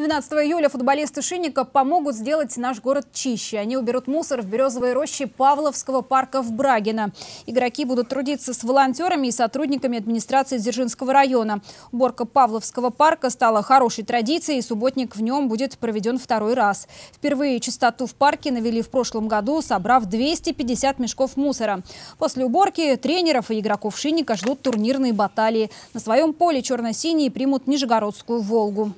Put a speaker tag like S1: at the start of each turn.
S1: 12 июля футболисты Шинника помогут сделать наш город чище. Они уберут мусор в березовой роще Павловского парка в Брагино. Игроки будут трудиться с волонтерами и сотрудниками администрации Дзержинского района. Уборка Павловского парка стала хорошей традицией, и субботник в нем будет проведен второй раз. Впервые чистоту в парке навели в прошлом году, собрав 250 мешков мусора. После уборки тренеров и игроков Шинника ждут турнирные баталии. На своем поле черно-синие примут Нижегородскую «Волгу».